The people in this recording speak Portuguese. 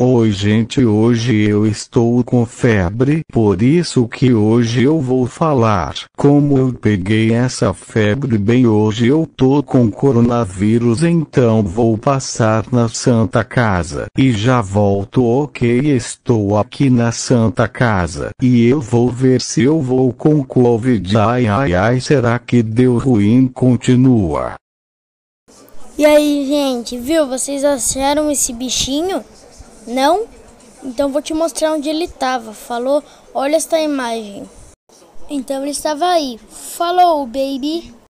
Oi gente, hoje eu estou com febre, por isso que hoje eu vou falar como eu peguei essa febre. Bem, hoje eu tô com coronavírus, então vou passar na Santa Casa e já volto. OK, estou aqui na Santa Casa e eu vou ver se eu vou com COVID. Ai ai ai, será que deu ruim? Continua. E aí, gente, viu? Vocês acharam esse bichinho? Não? Então vou te mostrar onde ele estava. Falou: Olha esta imagem. Então ele estava aí. Falou, baby.